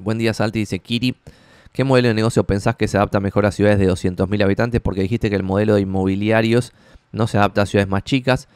Buen día, Salti, dice Kiri. ¿Qué modelo de negocio pensás que se adapta mejor a ciudades de 200.000 habitantes? Porque dijiste que el modelo de inmobiliarios no se adapta a ciudades más chicas.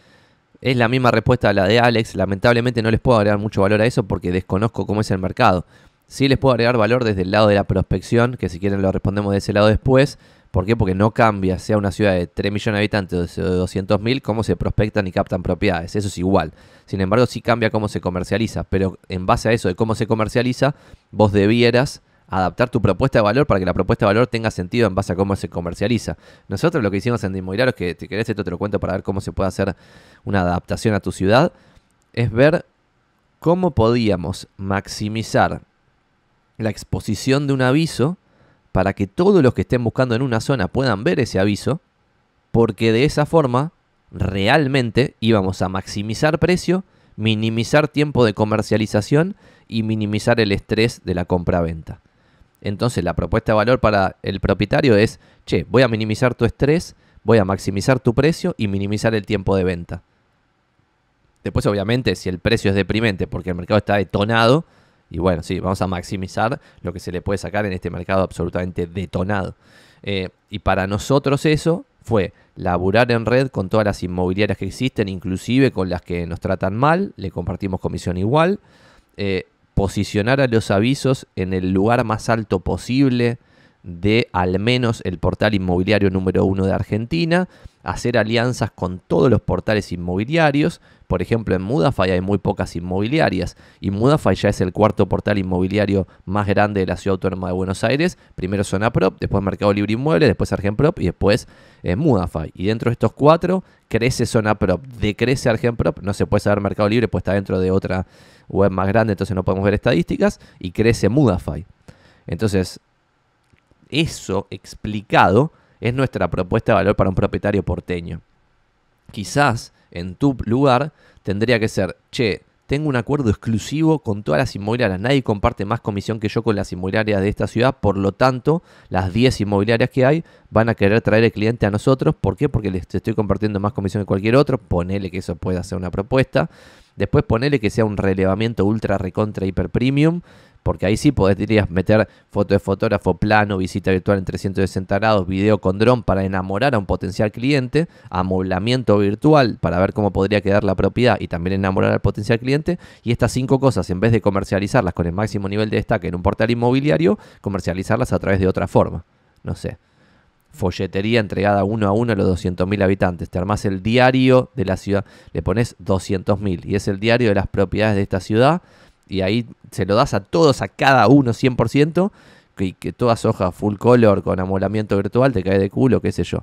Es la misma respuesta a la de Alex. Lamentablemente no les puedo agregar mucho valor a eso porque desconozco cómo es el mercado. Sí les puedo agregar valor desde el lado de la prospección, que si quieren lo respondemos de ese lado después. ¿Por qué? Porque no cambia, sea una ciudad de 3 millones de habitantes o de 200.000, cómo se prospectan y captan propiedades. Eso es igual. Sin embargo, sí cambia cómo se comercializa, pero en base a eso de cómo se comercializa, vos debieras adaptar tu propuesta de valor para que la propuesta de valor tenga sentido en base a cómo se comercializa. Nosotros lo que hicimos en Dimoiraro es que, si querés, esto te lo cuento para ver cómo se puede hacer una adaptación a tu ciudad, es ver cómo podíamos maximizar la exposición de un aviso para que todos los que estén buscando en una zona puedan ver ese aviso, porque de esa forma realmente íbamos a maximizar precio minimizar tiempo de comercialización y minimizar el estrés de la compra-venta. Entonces la propuesta de valor para el propietario es, che, voy a minimizar tu estrés, voy a maximizar tu precio y minimizar el tiempo de venta. Después obviamente si el precio es deprimente porque el mercado está detonado, y bueno, sí, vamos a maximizar lo que se le puede sacar en este mercado absolutamente detonado. Eh, y para nosotros eso fue laburar en red con todas las inmobiliarias que existen, inclusive con las que nos tratan mal, le compartimos comisión igual, eh, posicionar a los avisos en el lugar más alto posible de al menos el portal inmobiliario número uno de Argentina, hacer alianzas con todos los portales inmobiliarios. Por ejemplo, en Mudafy hay muy pocas inmobiliarias y Mudafy ya es el cuarto portal inmobiliario más grande de la ciudad autónoma de Buenos Aires. Primero Zona Prop, después Mercado Libre Inmueble, después Argenprop y después eh, Mudafy. Y dentro de estos cuatro crece Zona Prop, decrece Argenprop, no se puede saber Mercado Libre, pues está dentro de otra web más grande, entonces no podemos ver estadísticas, y crece Mudafy. Entonces, eso explicado es nuestra propuesta de valor para un propietario porteño. Quizás en tu lugar tendría que ser, che, tengo un acuerdo exclusivo con todas las inmobiliarias. Nadie comparte más comisión que yo con las inmobiliarias de esta ciudad. Por lo tanto, las 10 inmobiliarias que hay van a querer traer el cliente a nosotros. ¿Por qué? Porque les estoy compartiendo más comisión que cualquier otro. Ponele que eso pueda ser una propuesta. Después ponele que sea un relevamiento ultra recontra hiper premium porque ahí sí dirías meter foto de fotógrafo, plano, visita virtual en 360 grados, video con dron para enamorar a un potencial cliente, amoblamiento virtual para ver cómo podría quedar la propiedad y también enamorar al potencial cliente. Y estas cinco cosas, en vez de comercializarlas con el máximo nivel de destaque en un portal inmobiliario, comercializarlas a través de otra forma. No sé. Folletería entregada uno a uno a los 200.000 habitantes. Te armás el diario de la ciudad, le pones 200.000 y es el diario de las propiedades de esta ciudad y ahí se lo das a todos, a cada uno 100%, que, que todas hojas full color con amolamiento virtual te cae de culo, qué sé yo.